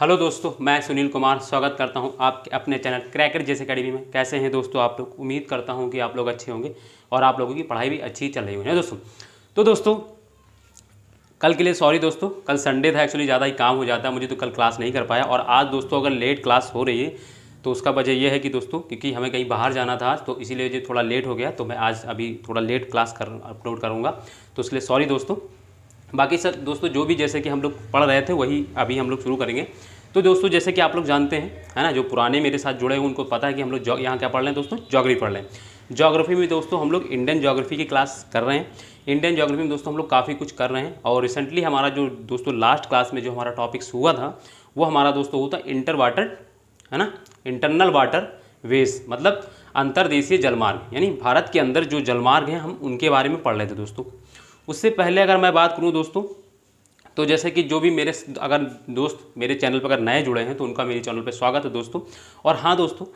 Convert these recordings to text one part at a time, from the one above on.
Hello दोस्तों मैं सुनील कुमार स्वागत करता हूं आपके अपने चैनल क्रैकर जैसे अकेडमी में कैसे हैं दोस्तों आप लोग उम्मीद करता हूं कि आप लोग अच्छे होंगे और आप लोगों की पढ़ाई भी अच्छी चल रही होगी है दोस्तों तो दोस्तों कल के लिए सॉरी दोस्तों कल संडे था एक्चुअली ज़्यादा ही काम हो जाता है मुझे तो कल क्लास नहीं कर पाया और आज दोस्तों अगर लेट क्लास हो रही है तो उसका वजह यह है कि दोस्तों क्योंकि हमें कहीं बाहर जाना था तो इसीलिए जो थोड़ा लेट हो गया तो मैं आज अभी थोड़ा लेट क्लास कर अपलोड करूँगा तो इसलिए सॉरी दोस्तों बाकी सर दोस्तों जो भी जैसे कि हम लोग पढ़ रहे थे वही अभी हम लोग शुरू करेंगे तो दोस्तों जैसे कि आप लोग जानते हैं है ना जो पुराने मेरे साथ जुड़े हुए उनको पता है कि हम लोग यहाँ क्या पढ़ रहे हैं दोस्तों जोग्राफी पढ़ रहे हैं जोग्राफी में दोस्तों हम लोग इंडियन जोग्राफी की क्लास कर रहे हैं इंडियन जोग्राफी में दोस्तों हम लोग काफ़ी कुछ कर रहे हैं और रिसेंटली हमारा जो दोस्तों लास्ट क्लास में जो हमारा टॉपिक्स हुआ था वो हमारा दोस्तों हुआ था इंटर वाटर है ना इंटरनल वाटर वेस मतलब अंतरदेशीय जलमार्ग यानी भारत के अंदर जो जलमार्ग हैं हम उनके बारे में पढ़ रहे थे दोस्तों उससे पहले अगर मैं बात करूँ दोस्तों तो जैसे कि जो भी मेरे अगर दोस्त मेरे चैनल पर अगर नए जुड़े हैं तो उनका मेरे चैनल पर स्वागत है दोस्तों और हाँ दोस्तों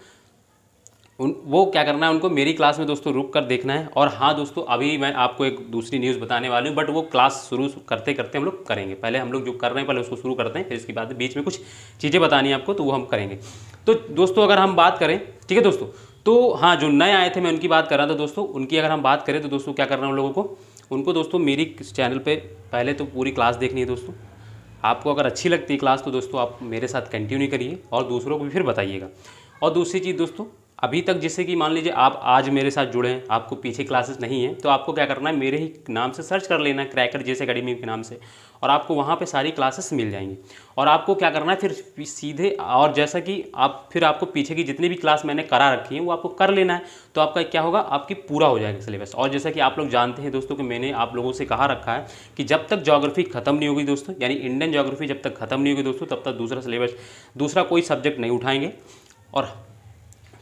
उन वो क्या करना है उनको मेरी क्लास में दोस्तों रुक कर देखना है और हाँ दोस्तों अभी मैं आपको एक दूसरी न्यूज़ बताने वाली हूँ बट वो क्लास शुरू करते करते हम लोग करेंगे पहले हम लोग जो कर रहे हैं पहले उसको शुरू करते हैं फिर इसके बाद बीच में कुछ चीज़ें बतानी है आपको तो वो हम करेंगे तो दोस्तों अगर हम बात करें ठीक है दोस्तों तो हाँ जो नए आए थे मैं उनकी बात कर रहा था दोस्तों उनकी अगर हम बात करें तो दोस्तों क्या कर रहे हैं उन लोगों को उनको दोस्तों मेरी इस चैनल पे पहले तो पूरी क्लास देखनी है दोस्तों आपको अगर अच्छी लगती है क्लास तो दोस्तों आप मेरे साथ कंटिन्यू करिए और दूसरों को भी फिर बताइएगा और दूसरी चीज़ दोस्तों अभी तक जैसे कि मान लीजिए आप आज मेरे साथ जुड़े हैं आपको पीछे क्लासेस नहीं है तो आपको क्या करना है मेरे ही नाम से सर्च कर लेना क्रैकर जैसे अकेडमी के नाम से और आपको वहाँ पे सारी क्लासेस मिल जाएंगी और आपको क्या करना है फिर सीधे और जैसा कि आप फिर आपको पीछे की जितनी भी क्लास मैंने करा रखी है वो आपको कर लेना है तो आपका क्या होगा आपकी पूरा हो जाएगा सिलेबस और जैसा कि आप लोग जानते हैं दोस्तों कि मैंने आप लोगों से कहा रखा है कि जब तक जोग्राफी खत्म नहीं होगी दोस्तों यानी इंडियन जोग्राफी जब तक खत्म नहीं होगी दोस्तों तब तक दूसरा सिलेबस दूसरा कोई सब्जेक्ट नहीं उठाएंगे और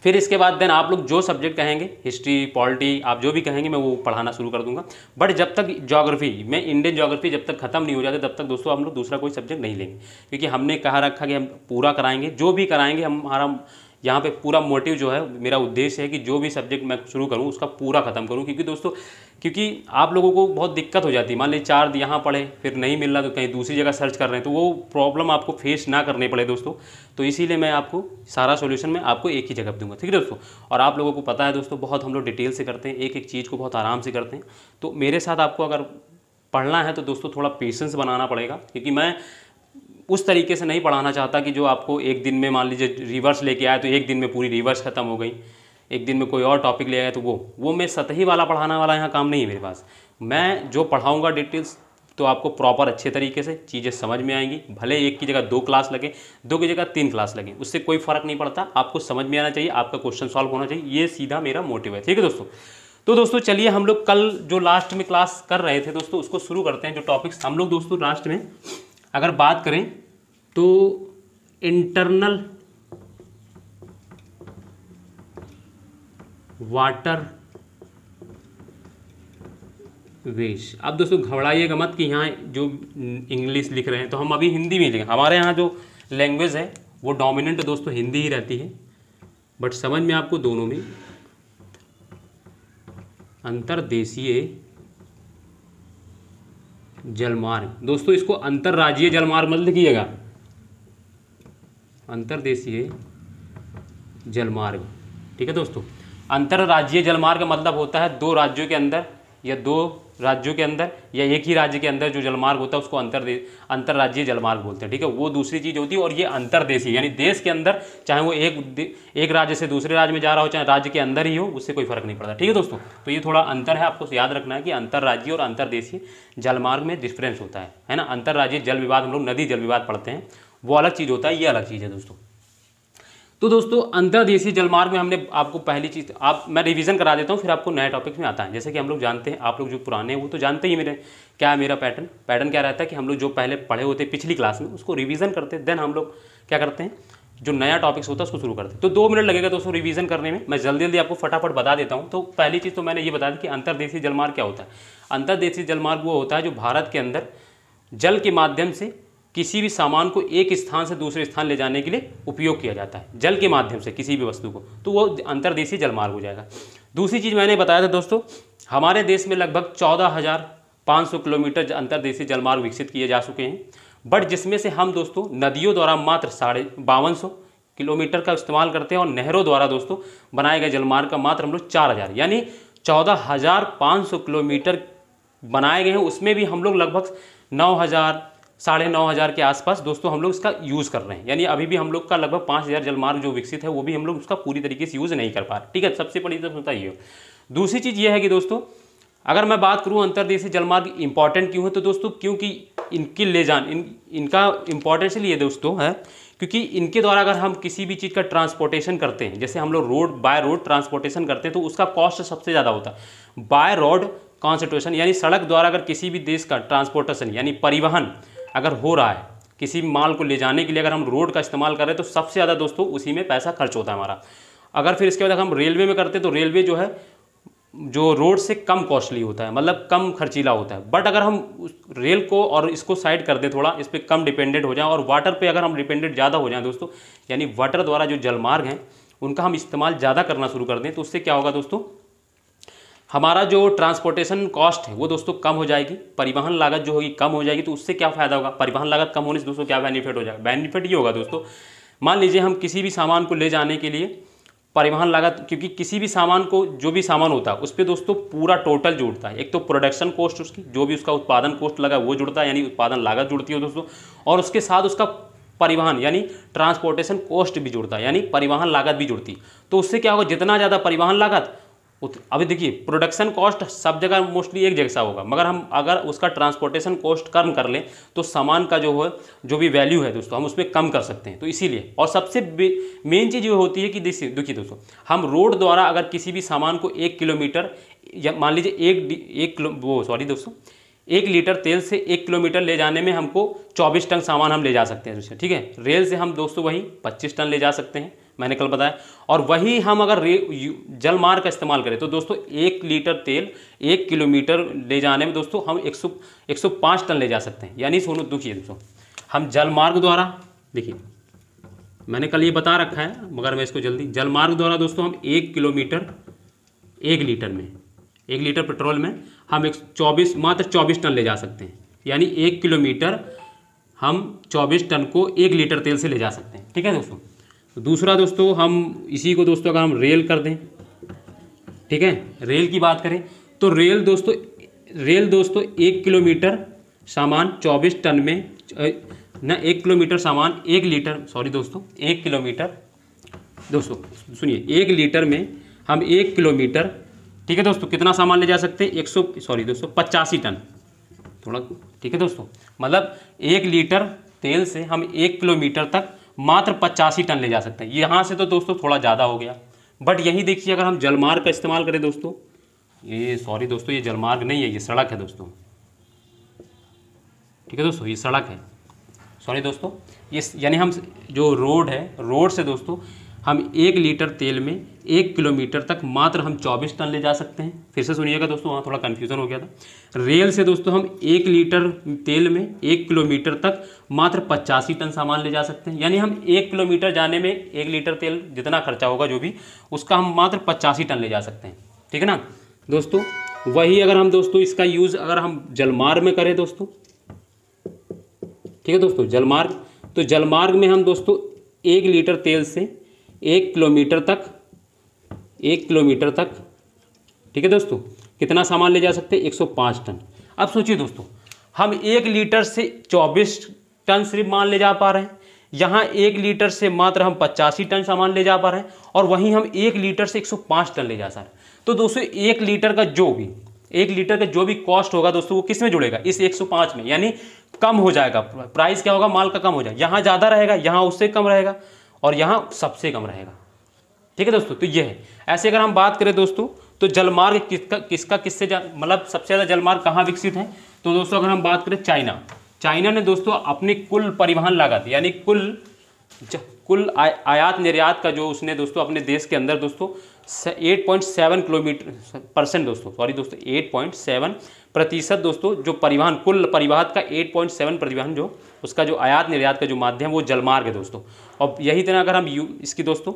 फिर इसके बाद देन आप लोग जो सब्जेक्ट कहेंगे हिस्ट्री पॉलिटी आप जो भी कहेंगे मैं वो पढ़ाना शुरू कर दूंगा बट जब तक जोग्राफी मैं इंडियन जोग्राफी जब तक खत्म नहीं हो जाती तब तक दोस्तों हम लोग दूसरा कोई सब्जेक्ट नहीं लेंगे क्योंकि हमने कहा रखा कि हम पूरा कराएंगे जो भी कराएंगे हम हमारा यहाँ पे पूरा मोटिव जो है मेरा उद्देश्य है कि जो भी सब्जेक्ट मैं शुरू करूँ उसका पूरा ख़त्म करूँ क्योंकि दोस्तों क्योंकि आप लोगों को बहुत दिक्कत हो जाती है मान लीजिए चार यहाँ पढ़े फिर नहीं मिल रहा तो कहीं दूसरी जगह सर्च कर रहे हैं तो वो प्रॉब्लम आपको फेस ना करने पड़े दोस्तों तो इसीलिए मैं आपको सारा सोल्यूशन मैं आपको एक ही जगह दूंगा ठीक है दोस्तों और आप लोगों को पता है दोस्तों बहुत हम लोग डिटेल से करते हैं एक एक चीज़ को बहुत आराम से करते हैं तो मेरे साथ आपको अगर पढ़ना है तो दोस्तों थोड़ा पेशेंस बनाना पड़ेगा क्योंकि मैं उस तरीके से नहीं पढ़ाना चाहता कि जो आपको एक दिन में मान लीजिए रिवर्स लेके आए तो एक दिन में पूरी रिवर्स ख़त्म हो गई एक दिन में कोई और टॉपिक ले आया तो वो वो मैं सतही वाला पढ़ाना वाला यहाँ काम नहीं है मेरे पास मैं जो पढ़ाऊँगा डिटेल्स तो आपको प्रॉपर अच्छे तरीके से चीज़ें समझ में आएंगी भले एक की जगह दो क्लास लगे दो की जगह तीन क्लास लगे उससे कोई फर्क नहीं पड़ता आपको समझ में आना चाहिए आपका क्वेश्चन सॉल्व होना चाहिए ये सीधा मेरा मोटिव है ठीक है दोस्तों तो दोस्तों चलिए हम लोग कल जो लास्ट में क्लास कर रहे थे दोस्तों उसको शुरू करते हैं जो टॉपिक्स हम लोग दोस्तों लास्ट में अगर बात करें तो इंटरनल वाटर वेज अब दोस्तों घबराइएगा मत कि यहाँ जो इंग्लिश लिख रहे हैं तो हम अभी हिंदी में लिखें हमारे यहाँ जो लैंग्वेज है वो डोमिनेंट दोस्तों हिंदी ही रहती है बट समझ में आपको दोनों में अंतरदेशीय जलमार्ग दोस्तों इसको अंतर्राज्यीय जलमार्ग मत लिखिएगा अंतरदेशीय जलमार्ग ठीक है दोस्तों अंतर्राज्यीय जलमार्ग का मतलब होता है दो राज्यों के अंदर या दो राज्यों के अंदर या एक ही राज्य के अंदर जो जलमार्ग होता है उसको अंतर अंतर्राज्यीय जलमार्ग बोलते हैं ठीक है वो दूसरी चीज़ होती है और ये अंतरदेशीय यानी देश के अंदर चाहे वो एक एक राज्य से दूसरे राज्य में जा रहा हो चाहे राज्य के अंदर ही हो उससे कोई फर्क नहीं पड़ता ठीक है दोस्तों तो ये थोड़ा अंतर है आपको याद रखना है कि अंतर्राज्यीय और अंतर्देशीय जलमार्ग में डिफरेंस होता है है ना अंतर्राज्यीय जल विवाद हम लोग नदी जल विवाद पढ़ते हैं वो अलग चीज़ होता है ये अलग चीज़ है दोस्तों तो दोस्तों अंतर्देशीय जलमार्ग में हमने आपको पहली चीज़ आप मैं रिवीजन करा देता हूँ फिर आपको नए टॉपिक में आता है जैसे कि हम लोग जानते हैं आप लोग जो पुराने हैं वो तो जानते ही मेरे क्या है मेरा पैटर्न पैटर्न क्या रहता है कि हम लोग जो पहले पढ़े होते हैं पिछली क्लास में उसको रिविज़न करते हैं देन हम लोग क्या करते हैं जो नया टॉपिक्स होता है उसको शुरू करते हैं तो दो मिनट लगेगा दोस्तों रिविज़न करने में मैं जल्दी जल्दी आपको फटाफट बता देता हूँ तो पहली चीज़ तो मैंने ये बता दी कि अंतर्देशीय जलमार्ग क्या होता है अंतर्देशीय जलमार्ग वो होता है जो भारत के अंदर जल के माध्यम से किसी भी सामान को एक स्थान से दूसरे स्थान ले जाने के लिए उपयोग किया जाता है जल के माध्यम से किसी भी वस्तु को तो वो अंतर्देशीय जलमार्ग हो जाएगा दूसरी चीज़ मैंने बताया था दोस्तों हमारे देश में लगभग चौदह हज़ार पाँच सौ किलोमीटर अंतर्देशीय जलमार्ग विकसित किए जा चुके हैं बट जिसमें से हम दोस्तों नदियों द्वारा मात्र साढ़े बावन सौ किलोमीटर का इस्तेमाल करते हैं और नहरों द्वारा दोस्तों बनाए गए जलमार्ग का मात्र हम लोग चार हज़ार यानी चौदह हज़ार पाँच सौ किलोमीटर बनाए गए हैं उसमें भी हम लोग लगभग नौ हज़ार साढ़े नौ हज़ार के आसपास दोस्तों हम लोग इसका यूज़ कर रहे हैं यानी अभी भी हम लोग का लगभग पाँच हज़ार जलमार्ग जो विकसित है वो भी हम लोग उसका पूरी तरीके से यूज़ नहीं कर पा रहे ठीक है सबसे बड़ी तरफ होता ये दूसरी चीज़ ये है कि दोस्तों अगर मैं बात करूँ अंतर्देशीय जलमार्ग इंपॉर्टेंट क्यों है तो दोस्तों क्योंकि इनकी ले जान इन इनका इम्पोर्टेंस लिए दोस्तों है क्योंकि इनके द्वारा अगर हम किसी भी चीज़ का ट्रांसपोर्टेशन करते हैं जैसे हम लोग रोड बाय रोड ट्रांसपोर्टेशन करते हैं तो उसका कॉस्ट सबसे ज़्यादा होता है बाय रोड कॉन्सेंट्रेशन यानी सड़क द्वारा अगर किसी भी देश का ट्रांसपोर्टेशन यानी परिवहन अगर हो रहा है किसी माल को ले जाने के लिए अगर हम रोड का इस्तेमाल करें तो सबसे ज़्यादा दोस्तों उसी में पैसा खर्च होता है हमारा अगर फिर इसके बाद हम रेलवे में करते तो रेलवे जो है जो रोड से कम कॉस्टली होता है मतलब कम खर्चीला होता है बट अगर हम रेल को और इसको साइड कर दें थोड़ा इस पर कम डिपेंडेंट हो जाए और वाटर पे अगर हम डिपेंडेंट ज़्यादा हो जाए दोस्तों यानी वाटर द्वारा जो जलमार्ग हैं उनका हम इस्तेमाल ज़्यादा करना शुरू कर दें तो उससे क्या होगा दोस्तों हमारा जो ट्रांसपोर्टेशन कॉस्ट है वो दोस्तों कम हो जाएगी परिवहन लागत जो होगी कम हो जाएगी तो उससे क्या फ़ायदा होगा परिवहन लागत कम होने से दोस्तों क्या बेनिफिट हो जाएगा बेनिफिट ये होगा दोस्तों मान लीजिए हम किसी भी सामान को ले जाने के लिए परिवहन लागत क्योंकि किसी भी सामान को जो भी सामान होता है उस पर दोस्तों पूरा टोटल जुड़ता है एक तो प्रोडक्शन कॉस्ट उसकी जो भी उसका उत्पादन कॉस्ट लगा वो जुड़ता है यानी उत्पादन लागत जुड़ती है दोस्तों और उसके साथ उसका परिवहन यानी ट्रांसपोर्टेशन कॉस्ट भी जुड़ता है यानी परिवहन लागत भी जुड़ती तो उससे क्या होगा जितना ज़्यादा परिवहन लागत अभी देखिए प्रोडक्शन कॉस्ट सब जगह मोस्टली एक जैसा होगा मगर हम अगर उसका ट्रांसपोर्टेशन कॉस्ट कम कर लें तो सामान का जो है जो भी वैल्यू है दोस्तों हम उसमें कम कर सकते हैं तो इसीलिए और सबसे मेन चीज़ ये होती है कि देखिए दोस्तों हम रोड द्वारा अगर किसी भी सामान को एक किलोमीटर या मान लीजिए एक एक किलो वो सॉरी दोस्तों एक लीटर तेल से एक किलोमीटर ले जाने में हमको चौबीस टन सामान हम ले जा सकते हैं ठीक है रेल से हम दोस्तों वही पच्चीस टन ले जा सकते हैं मैंने कल बताया और वही हम अगर जलमार्ग का इस्तेमाल करें तो दोस्तों एक लीटर तेल एक किलोमीटर ले जाने में दोस्तों हम 100 105 टन ले जा सकते हैं यानी सोनू दुखिए दोस्तों हम जलमार्ग द्वारा देखिए मैंने कल ये बता रखा है मगर मैं इसको जल्दी जलमार्ग द्वारा दोस्तों हम एक किलोमीटर एक लीटर में एक लीटर पेट्रोल में हम एक चौबीस मात्र चौबीस टन ले जा सकते हैं यानी एक किलोमीटर हम 24 टन को एक लीटर तेल से ले जा सकते हैं ठीक है दोस्तों तो दूसरा दोस्तों हम इसी को दोस्तों अगर हम रेल कर दें ठीक है रेल की बात करें तो रेल दोस्तों रेल दोस्तों एक किलोमीटर सामान चौबीस टन में ना एक किलोमीटर सामान एक लीटर सॉरी दोस्तों एक किलोमीटर दोस्तों सुनिए एक लीटर में हम एक किलोमीटर ठीक है दोस्तों कितना सामान ले जा सकते हैं एक सौ सॉरी दोस्तों पचासी टन थोड़ा ठीक है दोस्तों मतलब एक लीटर तेल से हम एक किलोमीटर तक मात्र पचासी टन ले जा सकते हैं यहाँ से तो दोस्तों थोड़ा ज़्यादा हो गया बट यही देखिए अगर हम जलमार्ग का इस्तेमाल करें दोस्तों ये सॉरी दोस्तों ये जलमार्ग नहीं है ये सड़क है दोस्तों ठीक है दोस्तों ये सड़क है सॉरी दोस्तों ये यानी हम जो रोड है रोड से दोस्तों हम एक लीटर तेल में एक किलोमीटर तक मात्र हम 24 टन ले जा सकते हैं फिर से सुनिएगा दोस्तों वहाँ थोड़ा कन्फ्यूज़न हो गया था रेल से दोस्तों हम एक लीटर तेल में एक किलोमीटर तक मात्र पचासी टन सामान ले जा सकते हैं यानी हम एक किलोमीटर जाने में एक लीटर तेल जितना खर्चा होगा जो भी उसका हम मात्र पचासी टन ले जा सकते हैं ठीक है ना दोस्तों वही अगर हम दोस्तों इसका यूज़ अगर हम जलमार्ग में करें दोस्तों ठीक है दोस्तों जलमार्ग तो जलमार्ग में हम दोस्तों एक लीटर तेल से एक किलोमीटर तक एक किलोमीटर तक ठीक है दोस्तों कितना सामान ले जा सकते हैं पाँच टन अब सोचिए दोस्तों हम एक लीटर से 24 टन सिर्फ मान ले जा पा रहे हैं यहाँ एक लीटर से मात्र हम पचासी टन सामान ले जा पा रहे हैं और वहीं हम एक लीटर से 105 टन ले जा पा रहे हैं तो दोस्तों एक लीटर का जो भी एक लीटर का जो भी कॉस्ट होगा दोस्तों वो किस में जुड़ेगा इस 105 में यानी कम हो जाएगा प्राइस क्या होगा माल का कम हो जाएगा यहाँ ज़्यादा रहेगा यहाँ उससे कम रहेगा और यहाँ सबसे कम रहेगा ठीक है दोस्तों तो ये है ऐसे अगर हम बात करें दोस्तों तो जलमार्ग किसका किसका किससे मतलब सबसे ज़्यादा जलमार्ग कहाँ विकसित है तो दोस्तों अगर हम बात करें चाइना चाइना ने दोस्तों अपनी कुल परिवहन लागत यानी कुल कुल आ, आयात निर्यात का जो उसने दोस्तों अपने देश के अंदर दोस्तों 8.7 किलोमीटर परसेंट दोस्तों सॉरी दोस्तों 8.7 प्रतिशत दोस्तों जो परिवहन कुल परिवहन का 8.7 परिवहन जो उसका जो आयात निर्यात का जो माध्यम वो जलमार्ग है दोस्तों और यही तरह अगर हम यू इसकी दोस्तों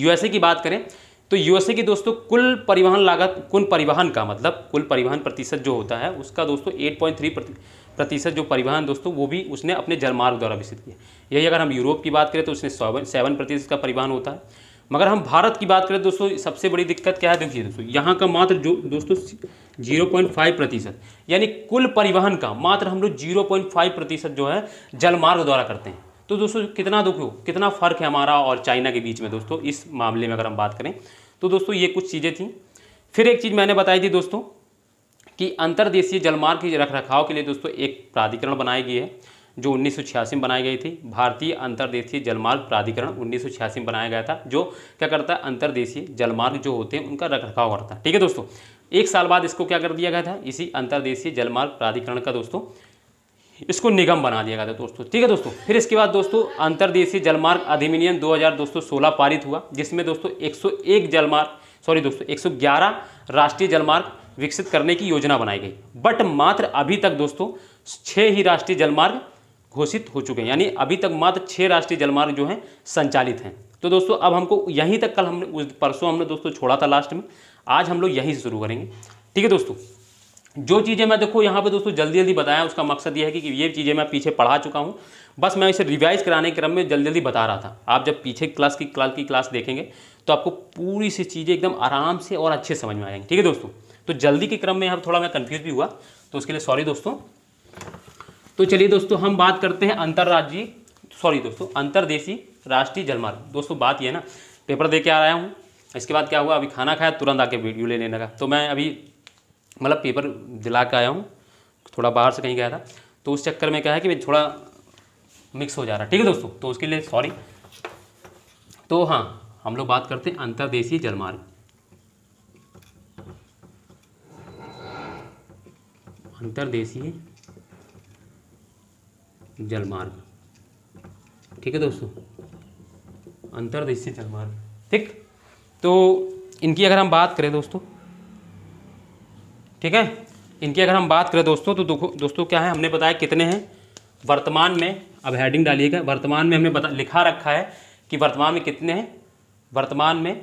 यूएसए की बात करें तो यूएसए की दोस्तों कुल परिवहन लागत कुल परिवहन का मतलब कुल परिवहन प्रतिशत जो होता है उसका दोस्तों थ्री प्रतिशत जो परिवहन दोस्तों वो भी उसने अपने जलमार्ग द्वारा विकसित किया यही अगर हम यूरोप की बात करें तो उसने सेवन सेवन प्रतिशत का परिवहन होता है मगर हम भारत की बात करें दोस्तों सबसे बड़ी दिक्कत क्या है देखिए दोस्तों यहाँ का मात्र जो दोस्तों जीरो पॉइंट फाइव प्रतिशत यानी कुल परिवहन का मात्र हम लोग जीरो पॉइंट फाइव प्रतिशत जो है जलमार्ग द्वारा करते हैं तो दोस्तों कितना दुख कितना फ़र्क है हमारा और चाइना के बीच में दोस्तों इस मामले में अगर हम बात करें तो दोस्तों ये कुछ चीज़ें थी फिर एक चीज़ मैंने बताई थी दोस्तों कि अंतर्देशीय जलमार्ग की रख रखाव के लिए दोस्तों एक प्राधिकरण बनाई गई है जो उन्नीस में बनाई गई थी भारतीय अंतर्देशीय जलमार्ग प्राधिकरण उन्नीस में बनाया गया था जो क्या करता है अंतर्देशीय जलमार्ग जो होते हैं उनका रख रखाव करता है ठीक है दोस्तों एक साल बाद इसको क्या कर दिया गया था इसी अंतर्देशीय जलमार्ग प्राधिकरण का दोस्तों इसको निगम बना दिया गया था दोस्तों ठीक है दोस्तों फिर इसके बाद दोस्तों अंतर्देशीय जलमार्ग अधिनियम हजार दोस्तों सोलह पारित हुआ जिसमें दोस्तों एक जलमार्ग सॉरी दोस्तों 111 राष्ट्रीय जलमार्ग विकसित करने की योजना बनाई गई बट मात्र अभी तक दोस्तों छः ही राष्ट्रीय जलमार्ग घोषित हो चुके हैं यानी अभी तक मात्र छः राष्ट्रीय जलमार्ग जो हैं संचालित हैं तो दोस्तों अब हमको यहीं तक कल हमने उस परसों हमने दोस्तों छोड़ा था लास्ट में आज हम लोग यहीं से शुरू करेंगे ठीक है दोस्तों जो चीज़ें मैं देखो यहाँ पे दोस्तों जल्दी जल्दी बताया उसका मकसद ये है कि ये चीज़ें मैं पीछे पढ़ा चुका हूँ बस मैं इसे रिवाइज कराने के क्रम में जल्दी जल्दी बता रहा था आप जब पीछे क्लास की क्लास की क्लास देखेंगे तो आपको पूरी सी चीज़ें एकदम आराम से और अच्छे समझ में आ ठीक है दोस्तों तो जल्दी के क्रम में यहाँ थोड़ा मैं कन्फ्यूज़ भी हुआ तो उसके लिए सॉरी दोस्तों तो चलिए दोस्तों हम बात करते हैं अंतर्राज्यीय सॉरी दोस्तों अंतर्देशी राष्ट्रीय जलमार्ग दोस्तों बात यह ना पेपर दे के आ रहा हूँ इसके बाद क्या हुआ अभी खाना खाया तुरंत आके वीडियो ले लेने का तो मैं अभी मतलब पेपर दिला के आया हूँ थोड़ा बाहर से कहीं गया था तो उस चक्कर में क्या है कि थोड़ा मिक्स हो जा रहा है ठीक है दोस्तों तो उसके लिए सॉरी तो हाँ हम लोग बात करते हैं अंतर्देशीय जलमार्ग अंतर्देशीय जलमार्ग ठीक है दोस्तों अंतर्देशीय जलमार्ग ठीक तो इनकी अगर हम बात करें दोस्तों ठीक है इनकी अगर हम बात करें दोस्तों तो दोस्तों क्या है हमने बताया कितने हैं वर्तमान में अब हेडिंग डालिएगा वर्तमान में हमने बता लिखा रखा है कि वर्तमान में कितने हैं वर्तमान में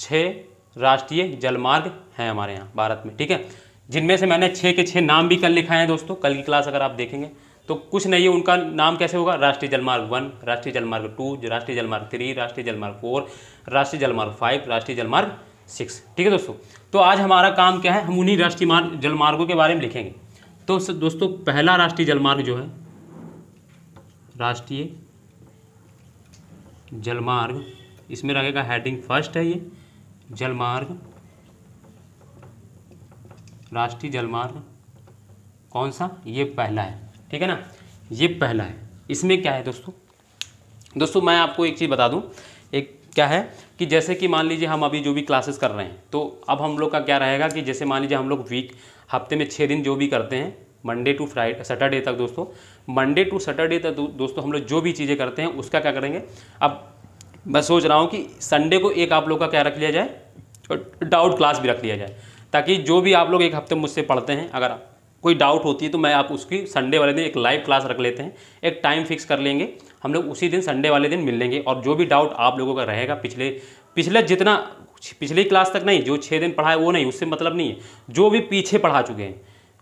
छः राष्ट्रीय जलमार्ग हैं हमारे यहाँ भारत में ठीक है जिनमें से मैंने छः के छः नाम भी कल लिखाए हैं दोस्तों कल की क्लास अगर आप देखेंगे तो कुछ नहीं है उनका नाम कैसे होगा राष्ट्रीय जलमार्ग वन राष्ट्रीय जलमार्ग टू राष्ट्रीय जलमार्ग थ्री राष्ट्रीय जलमार्ग फोर राष्ट्रीय जलमार्ग फाइव राष्ट्रीय जलमार्ग सिक्स ठीक है दोस्तों तो आज हमारा काम क्या है हम उन्हीं राष्ट्रीय मार्ग जलमार्गों के बारे में लिखेंगे तो दोस्तों पहला राष्ट्रीय जलमार्ग जो है राष्ट्रीय जलमार्ग इसमें रहेगा हेडिंग फर्स्ट है ये जलमार्ग राष्ट्रीय जलमार्ग कौन सा ये पहला है ठीक है ना ये पहला है इसमें क्या है दोस्तों दोस्तों मैं आपको एक चीज़ बता दूं क्या है कि जैसे कि मान लीजिए हम अभी जो भी क्लासेस कर रहे हैं तो अब हम लोग का क्या रहेगा कि जैसे मान लीजिए हम लोग वीक हफ्ते में छः दिन जो भी करते हैं मंडे टू फ्राइडे सैटरडे तक दोस्तों मंडे टू सैटरडे तक दोस्तों हम लोग जो भी चीज़ें करते हैं उसका क्या करेंगे अब मैं सोच रहा हूँ कि संडे को एक आप लोग का क्या रख लिया जाए डाउट क्लास भी रख लिया जाए ताकि जो भी आप लोग एक हफ्ते मुझसे पढ़ते हैं अगर कोई डाउट होती है तो मैं आप उसकी संडे वाले दिन एक लाइव क्लास रख लेते हैं एक टाइम फिक्स कर लेंगे हम लोग उसी दिन संडे वाले दिन मिल लेंगे और जो भी डाउट आप लोगों का रहेगा पिछले पिछले जितना पिछली क्लास तक नहीं जो छः दिन पढ़ा है वो नहीं उससे मतलब नहीं है जो भी पीछे पढ़ा चुके हैं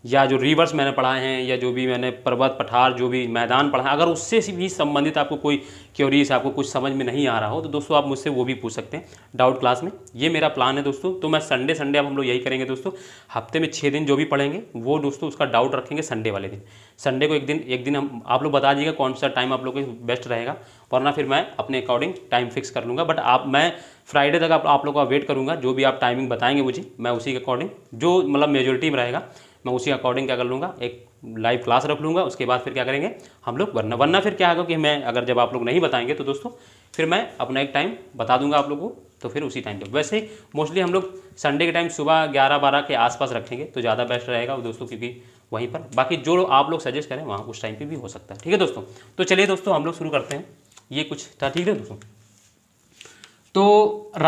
या जो रिवर्स मैंने पढ़ाए हैं या जो भी मैंने पर्वत पठार जो भी मैदान पढ़ा अगर उससे भी संबंधित आपको कोई क्योरीज आपको कुछ समझ में नहीं आ रहा हो तो दोस्तों आप मुझसे वो भी पूछ सकते हैं डाउट क्लास में ये मेरा प्लान है दोस्तों तो मैं संडे संडे आप हम लोग यही करेंगे दोस्तों हफ्ते में छः दिन जो भी पढ़ेंगे वो दोस्तों उसका डाउट रखेंगे संडे वाले दिन संडे को एक दिन एक दिन हम आप लोग बता दीजिएगा कौन सा टाइम आप लोग बेस्ट रहेगा वरना फिर मैं अपने अकॉर्डिंग टाइम फिक्स कर लूँगा बट आप मैं फ्राइडे तक आप, आप लोग का वेट करूँगा जो भी आप टाइमिंग बताएंगे मुझे मैं उसी के अकॉर्डिंग जो मतलब मेजोरिटी में रहेगा मैं उसी अकॉर्डिंग क्या कर लूँगा एक लाइव क्लास रख लूँगा उसके बाद फिर क्या करेंगे हम लोग वरना वरना फिर क्या होगा कि मैं अगर जब आप लोग नहीं बताएंगे तो दोस्तों फिर मैं अपना एक टाइम बता दूंगा आप लोग को तो फिर उसी टाइम पर वैसे मोस्टली हम लोग संडे के टाइम सुबह ग्यारह बारह के आसपास रखेंगे तो ज़्यादा बेस्ट रहेगा दोस्तों क्योंकि वहीं पर बाकी जो आप लोग सजेस्ट करें वहाँ उस टाइम पर भी हो सकता है ठीक है दोस्तों तो चलिए दोस्तों हम लोग शुरू करते हैं ये कुछ था ठीक है दोस्तों तो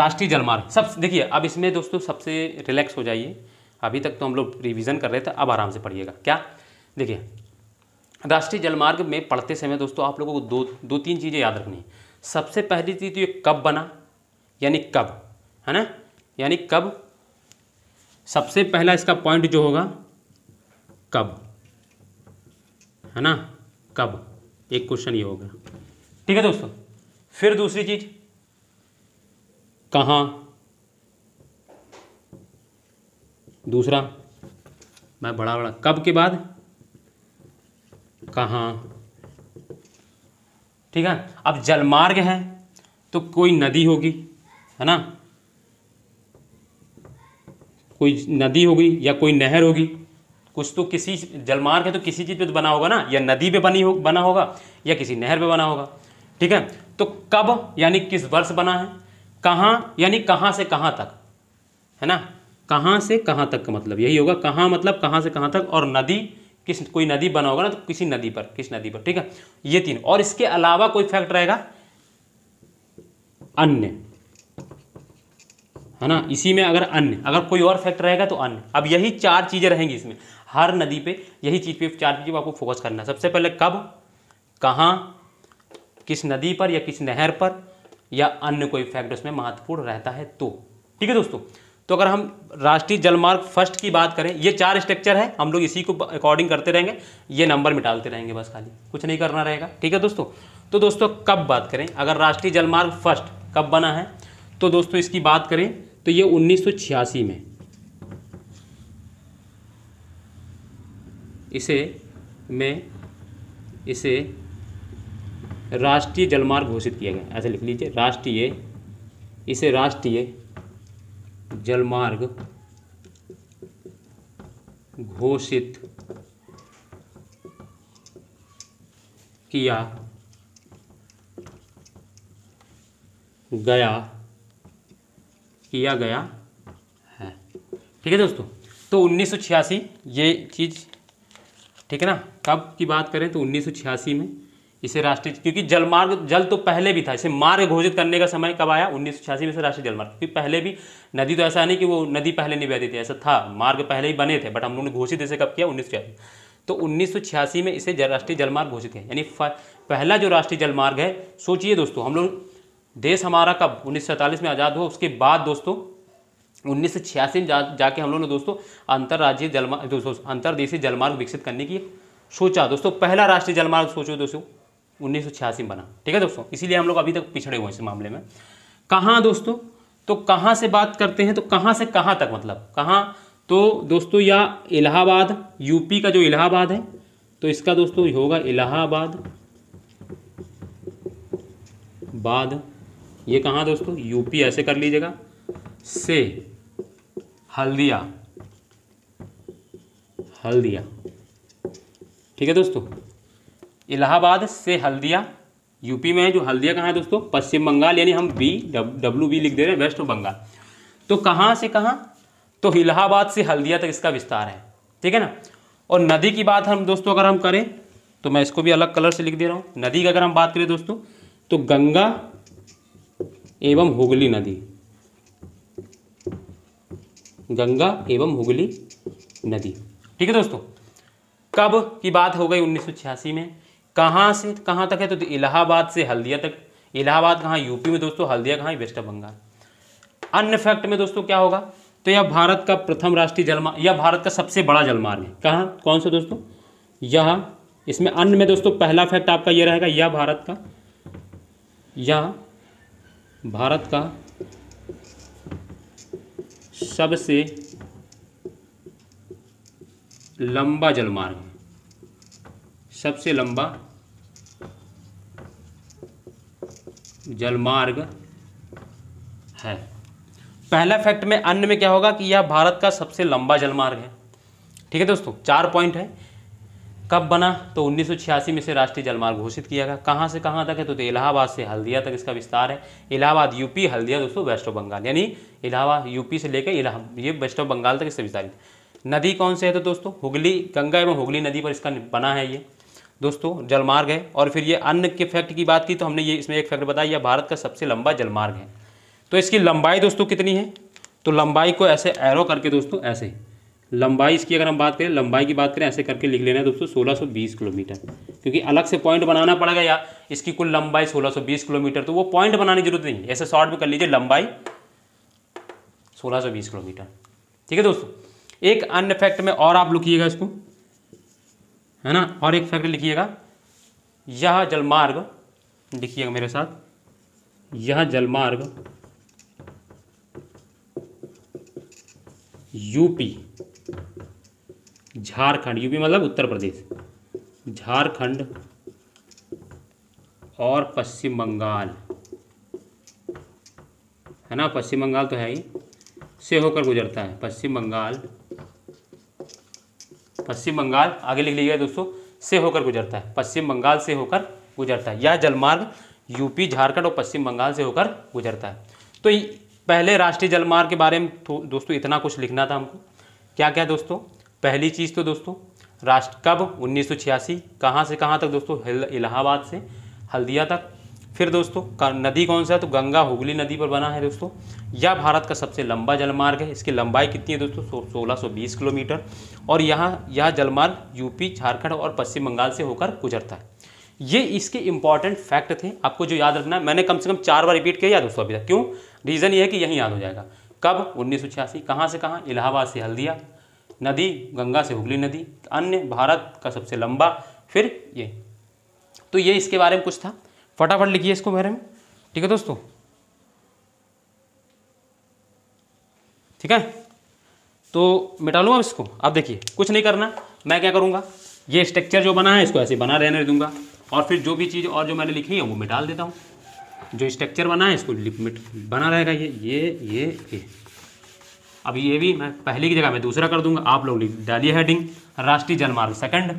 राष्ट्रीय जलमार्ग सब देखिए अब इसमें दोस्तों सबसे रिलैक्स हो जाइए अभी तक तो हम लोग रिविज़न कर रहे थे अब आराम से पढ़िएगा क्या देखिए राष्ट्रीय जलमार्ग में पढ़ते समय दोस्तों आप लोगों को दो दो तीन चीज़ें याद रखनी है सबसे पहली चीज़ तो ये कब बना यानी कब है ना यानी कब सबसे पहला इसका पॉइंट जो होगा कब है ना कब एक क्वेश्चन ये होगा ठीक है दोस्तों फिर दूसरी चीज़ कहाँ दूसरा मैं बड़ा बड़ा कब के बाद कहाँ ठीक है अब जलमार्ग है तो कोई नदी होगी है ना कोई नदी होगी या कोई नहर होगी कुछ तो किसी जलमार्ग है तो किसी चीज़ पे तो बना होगा ना या नदी पे बनी हो बना होगा या किसी नहर पे बना होगा ठीक है तो कब यानी किस वर्ष बना है कहाँ यानी कहाँ से कहाँ तक है ना कहाँ से कहाँ तक का मतलब यही होगा कहाँ मतलब कहाँ से कहाँ तक और नदी किस कोई नदी बना होगा ना तो किसी नदी पर किस नदी पर ठीक है ये तीन और इसके अलावा कोई फैक्ट रहेगा अन्य है ना इसी में अगर अन्य अगर कोई और फैक्ट रहेगा तो अन्य अब यही चार चीज़ें रहेंगी इसमें हर नदी पे यही चीज़ पे चार चीज़ों आपको फोकस करना है सबसे पहले कब कहाँ किस नदी पर या किस नहर पर या अन्य कोई फैक्ट उसमें महत्वपूर्ण रहता है तो ठीक है दोस्तों तो अगर हम राष्ट्रीय जलमार्ग फर्स्ट की बात करें ये चार स्ट्रक्चर है हम लोग इसी को अकॉर्डिंग करते रहेंगे ये नंबर मिटालते रहेंगे बस खाली कुछ नहीं करना रहेगा ठीक है दोस्तों तो दोस्तों कब बात करें अगर राष्ट्रीय जलमार्ग फर्स्ट कब बना है तो दोस्तों इसकी बात करें तो ये उन्नीस में इसे में इसे राष्ट्रीय जलमार्ग घोषित किया गया ऐसे लिख लीजिए राष्ट्रीय इसे राष्ट्रीय जलमार्ग घोषित किया गया किया गया है ठीक है दोस्तों तो 1986 ये चीज़ ठीक है ना कब की बात करें तो 1986 में इसे राष्ट्रीय क्योंकि जलमार्ग जल तो पहले भी था इसे मार्ग घोषित करने का समय कब आया उन्नीस में से राष्ट्रीय जलमार्ग क्योंकि पहले भी नदी तो ऐसा नहीं कि वो नदी पहले नहीं बहती थी ऐसा था मार्ग पहले ही बने थे बट हम लोगों ने घोषित इसे कब किया उन्नीस तो उन्नीस में इसे राष्ट्रीय जलमार्ग घोषित किया यानी पहला जो राष्ट्रीय जलमार्ग है सोचिए दोस्तों हम लोग देश हमारा कब उन्नीस में आज़ाद हुआ उसके बाद दोस्तों उन्नीस में जा जाके हम लोगों ने दोस्तों अंतर्राज्यीय जलमार्ग दोस्तों अंतर्देशीय जलमार्ग विकसित करने की सोचा दोस्तों पहला राष्ट्रीय जलमार्ग सोचो दोस्तों उन्नीस में बना ठीक है दोस्तों इसीलिए हम लोग अभी तक पिछड़े हुए हैं इस मामले में कहाँ दोस्तों तो कहाँ से बात करते हैं तो कहाँ से कहाँ तक मतलब कहाँ तो दोस्तों या इलाहाबाद यूपी का जो इलाहाबाद है तो इसका दोस्तों होगा इलाहाबाद बाद ये कहाँ दोस्तों यूपी ऐसे कर लीजिएगा से हल्दिया हल्दिया ठीक है दोस्तों इलाहाबाद से हल्दिया यूपी में है जो हल्दिया कहाँ है दोस्तों पश्चिम बंगाल यानी हम बी डब्ल्यू बी लिख दे रहे हैं वेस्ट बंगाल तो कहाँ से कहाँ तो इलाहाबाद से हल्दिया तक इसका विस्तार है ठीक है ना और नदी की बात हम दोस्तों अगर हम करें तो मैं इसको भी अलग कलर से लिख दे रहा हूँ नदी की अगर हम बात करें दोस्तों तो गंगा एवं हुगली नदी गंगा एवं हुगली नदी ठीक है दोस्तों कब की बात हो गई उन्नीस में कहाँ से कहाँ तक है तो, इलाहाबाद से हल्दिया तक इलाहाबाद कहाँ यूपी में दोस्तों हल्दिया कहाँ वेस्ट बंगाल अन्य फैक्ट में दोस्तों क्या होगा तो यह भारत का प्रथम राष्ट्रीय जलमार्ग यह भारत का सबसे बड़ा जलमार्ग है कहाँ कौन सा दोस्तों यह इसमें अन्य में दोस्तों पहला फैक्ट आपका यह रहेगा यह भारत का यह भारत का सबसे लंबा जलमार्ग है सबसे लंबा जलमार्ग है पहला फैक्ट में अन्य में क्या होगा कि यह भारत का सबसे लंबा जलमार्ग है ठीक है दोस्तों चार पॉइंट है कब बना तो 1986 में से राष्ट्रीय जलमार्ग घोषित किया गया कहाँ से कहाँ तक है तो, तो इलाहाबाद से हल्दिया तक इसका विस्तार है इलाहाबाद यूपी हल्दिया दोस्तों वेस्ट ऑफ बंगाल यानी इलाहाबाद यूपी से लेकर इलाहा ये वेस्ट ऑफ बंगाल तक इससे विस्तारित नदी कौन से है तो दोस्तों हुगली गंगा एवं हुगली नदी पर इसका बना है ये दोस्तों जलमार्ग है और फिर ये अन्न के फैक्ट की बात की तो हमने ये इसमें एक फैक्ट बताया यह भारत का सबसे लंबा जलमार्ग है तो इसकी लंबाई दोस्तों कितनी है तो लंबाई को ऐसे एरो करके दोस्तों ऐसे लंबाई इसकी अगर हम बात करें लंबाई की बात करें ऐसे करके लिख लेना है दोस्तों 1620 किलोमीटर क्योंकि अलग से पॉइंट बनाना पड़ेगा या इसकी कुल लंबाई 1620 किलोमीटर तो वो पॉइंट बनाने की जरूरत नहीं ऐसे शॉर्ट में कर लीजिए लंबाई 1620 किलोमीटर ठीक है दोस्तों एक अन्य फैक्ट में और आप लुकिएगा इसको है ना और एक फैक्ट लिखिएगा यह जलमार्ग लिखिएगा मेरे साथ यह जलमार्ग यूपी झारखंड यूपी मतलब उत्तर प्रदेश झारखंड और पश्चिम बंगाल है ना पश्चिम बंगाल तो है ही से होकर गुजरता है पश्चिम बंगाल पश्चिम बंगाल आगे लिख लीजिएगा दोस्तों से होकर गुजरता है पश्चिम बंगाल से होकर गुजरता है यह जलमार्ग यूपी झारखंड और पश्चिम बंगाल से होकर गुजरता है तो पहले राष्ट्रीय जलमार्ग के बारे में दोस्तों इतना कुछ लिखना था हमको क्या क्या दोस्तों पहली चीज़ तो दोस्तों राष्ट्र कब उन्नीस सौ छियासी कहाँ से कहाँ तक दोस्तों इलाहाबाद से हल्दिया तक फिर दोस्तों नदी कौन सा है तो गंगा हुगली नदी पर बना है दोस्तों यह भारत का सबसे लंबा जलमार्ग है इसकी लंबाई कितनी है दोस्तों सोलह सौ बीस किलोमीटर और यहाँ यह जलमार्ग यूपी झारखंड और पश्चिम बंगाल से होकर गुजरता है ये इसके इंपॉर्टेंट फैक्ट थे आपको जो याद रखना है मैंने कम से कम चार बार रिपीट किया याद दोस्तों अभी तक क्यों रीज़न ये है कि यहीं याद हो जाएगा कब उन्नीस सौ छियासी कहाँ से कहाँ इलाहाबाद से हल्दिया नदी गंगा से हुगली नदी अन्य भारत का सबसे लंबा फिर ये तो ये इसके बारे में कुछ था फटाफट लिखिए इसको बारे में ठीक है दोस्तों ठीक है तो मिटा लूँ अब इसको अब देखिए कुछ नहीं करना मैं क्या करूँगा ये स्ट्रक्चर जो बना है इसको ऐसे बना रहने दूंगा और फिर जो भी चीज़ और जो मैंने लिखी है वो मिटाल देता हूँ जो स्ट्रक्चर बना है इसको बना रहेगा ये ये ये ये अब ये भी मैं पहले की जगह मैं दूसरा कर दूंगा आप लोग डालिए हेडिंग राष्ट्रीय जलमार्ग सेकंड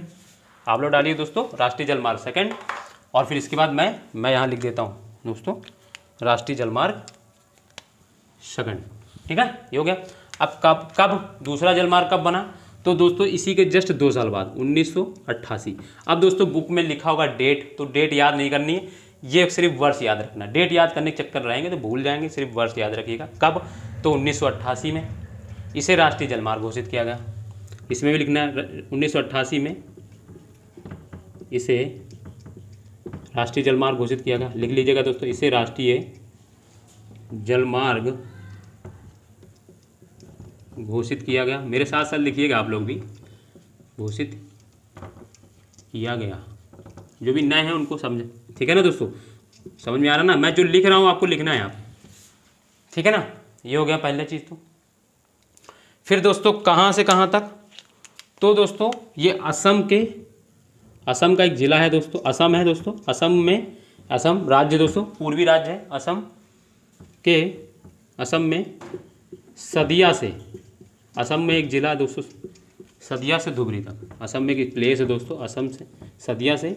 आप लोग डालिए दोस्तों राष्ट्रीय जलमार्ग सेकंड और फिर इसके बाद मैं मैं यहाँ लिख देता हूँ दोस्तों राष्ट्रीय जलमार्ग सगन ठीक है ये हो गया अब कब कब दूसरा जलमार्ग कब बना तो दोस्तों इसी के जस्ट दो साल बाद 1988 अब दोस्तों बुक में लिखा होगा डेट तो डेट याद नहीं करनी है ये सिर्फ वर्ष याद रखना डेट याद करने के चक्कर रहेंगे तो भूल जाएंगे सिर्फ वर्ष याद रखिएगा कब तो 1988 में इसे राष्ट्रीय जलमार्ग घोषित किया गया इसमें भी लिखना है उन्नीस में इसे राष्ट्रीय जलमार्ग घोषित किया गया लिख लीजिएगा दोस्तों इसे राष्ट्रीय जलमार्ग घोषित किया गया मेरे साथ साथ लिखिएगा आप लोग भी घोषित किया गया जो भी नए हैं उनको समझ ठीक है ना दोस्तों समझ में आ रहा ना मैं जो लिख रहा हूँ आपको लिखना है आप ठीक है ना ये हो गया पहला चीज़ तो फिर दोस्तों कहाँ से कहाँ तक तो दोस्तों ये असम के असम का एक ज़िला है दोस्तों असम है दोस्तों असम में असम राज्य दोस्तों पूर्वी राज्य है असम के असम में सदिया से असम में एक ज़िला दोस्तों सदिया से धुबरी तक असम में एक प्लेस है दोस्तों असम से सदिया से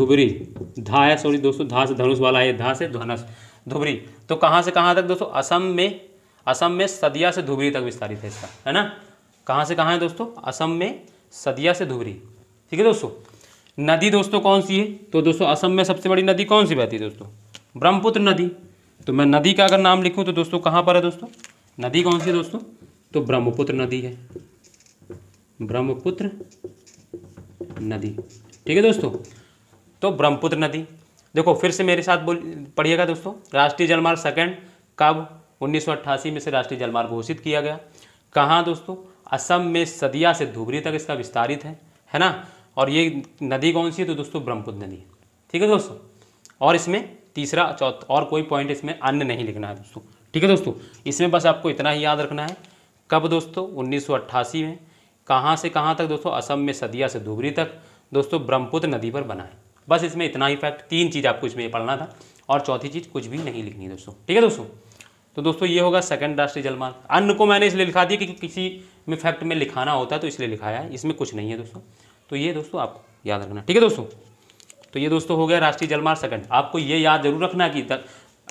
धुबरी धा है सॉरी दोस्तों धा से धनुष वाला है धा से धनुष धुबरी तो कहाँ से कहाँ तक दोस्तों असम में असम में सदिया से धुबरी तक विस्तारित है इसका है ना कहाँ से कहाँ है दोस्तों असम में सदिया से धुबरी ठीक है दोस्तों नदी दोस्तों कौन सी है तो दोस्तों असम में सबसे बड़ी नदी कौन सी बहती है दोस्तों ब्रह्मपुत्र नदी तो मैं नदी का अगर नाम लिखूँ तो दोस्तों कहाँ पर है दोस्तों नदी कौन सी है दोस्तों तो ब्रह्मपुत्र नदी है ब्रह्मपुत्र नदी ठीक है दोस्तों तो ब्रह्मपुत्र नदी देखो फिर से मेरे साथ बोल पढ़िएगा दोस्तों राष्ट्रीय जलमार्ग सेकंड कब 1988 में से राष्ट्रीय जलमार्ग घोषित किया गया कहाँ दोस्तों असम में सदिया से धुबरी तक इसका विस्तारित है है ना और ये नदी कौन सी है तो दोस्तों ब्रह्मपुत्र नदी ठीक है दोस्तों और इसमें तीसरा चौथा और कोई पॉइंट इसमें अन्य नहीं लिखना है दोस्तों ठीक है दोस्तों इसमें बस आपको इतना ही याद रखना है कब दोस्तों उन्नीस में कहाँ से कहाँ तक दोस्तों असम में सदिया से धुबरी तक दोस्तों ब्रह्मपुत्र नदी पर बना है बस इसमें इतना ही फैक्ट तीन चीज़ आपको इसमें पढ़ना था और चौथी चीज़ कुछ भी नहीं लिखनी दोस्तों ठीक है दोस्तों तो दोस्तों ये होगा सेकंड राष्ट्रीय जलमार्ग अन्य को मैंने इसलिए लिखा दिया कि, कि किसी में फैक्ट में लिखाना होता है तो इसलिए लिखाया है इसमें कुछ नहीं है दोस्तों तो ये दोस्तों आपको याद रखना ठीक है दोस्तों तो ये दोस्तों हो गया राष्ट्रीय जलमार्ग सेकंड आपको ये याद जरूर रखना कि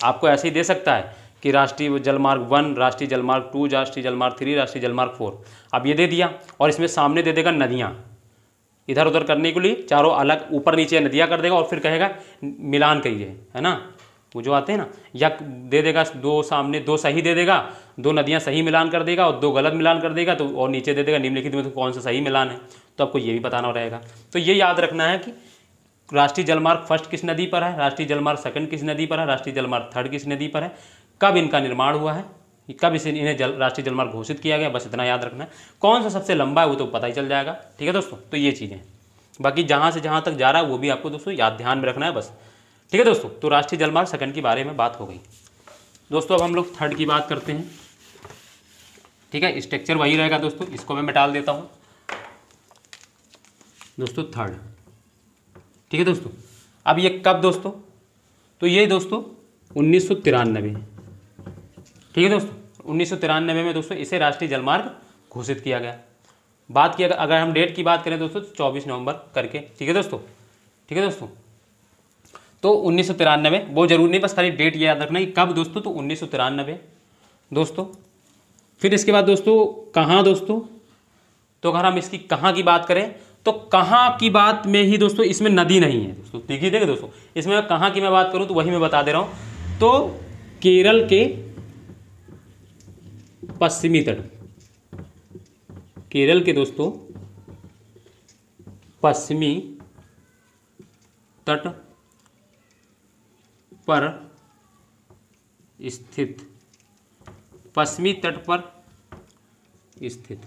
आपको ऐसे ही दे सकता है कि राष्ट्रीय जलमार्ग वन राष्ट्रीय जलमार्ग टू राष्ट्रीय जलमार्ग थ्री राष्ट्रीय जलमार्ग फोर अब ये दे दिया और इसमें सामने दे देगा नदियाँ इधर उधर करने के लिए चारों अलग ऊपर नीचे नदियाँ कर देगा और फिर कहेगा मिलान करिए है ना वो जो आते हैं ना या दे देगा दो सामने दो सही दे देगा दो नदियाँ सही मिलान कर देगा और दो गलत मिलान कर देगा तो और नीचे दे देगा निम्नलिखित में तो कौन सा सही मिलान है तो आपको ये भी बताना रहेगा तो ये याद रखना है कि राष्ट्रीय जलमार्ग फर्स्ट किस नदी पर है राष्ट्रीय जलमार्ग सेकंड किस नदी पर है राष्ट्रीय जलमार्ग थर्ड किस नदी पर है कब इनका निर्माण हुआ है कब इसे इन्हें जल राष्ट्रीय जलमार्ग घोषित किया गया बस इतना याद रखना है कौन सा सबसे लंबा है वो तो पता ही चल जाएगा ठीक है दोस्तों तो ये चीज़ें बाकी जहाँ से जहाँ तक जा रहा है वो भी आपको दोस्तों याद ध्यान में रखना है बस ठीक है दोस्तों तो राष्ट्रीय जलमार्ग सेकंड के बारे में बात हो गई दोस्तों अब हम लोग थर्ड की बात करते हैं ठीक है स्ट्रक्चर वही रहेगा दोस्तों इसको मैं मिटाल देता हूँ दोस्तों थर्ड ठीक है दोस्तों अब ये कब दोस्तों तो ये दोस्तों उन्नीस सौ ठीक है दोस्तों उन्नीस सौ में दोस्तों इसे राष्ट्रीय जलमार्ग घोषित किया गया बात की अगर हम डेट की बात करें दोस्तों तो चौबीस नवंबर करके ठीक है दोस्तों ठीक है दोस्तों तो उन्नीस वो जरूर नहीं बस खाली डेट ये याद रखना कि कब दोस्तों तो उन्नीस दोस्तों फिर इसके बाद दोस्तों कहाँ दोस्तों तो अगर हम इसकी कहाँ की बात करें तो कहाँ की बात में ही दोस्तों इसमें नदी नहीं है दोस्तों देखिए देखिए दोस्तों इसमें कहाँ की मैं बात करूँ तो वही मैं बता दे रहा हूँ तो केरल के पश्चिमी तट केरल के दोस्तों पश्चिमी तट पर स्थित पश्चिमी तट पर स्थित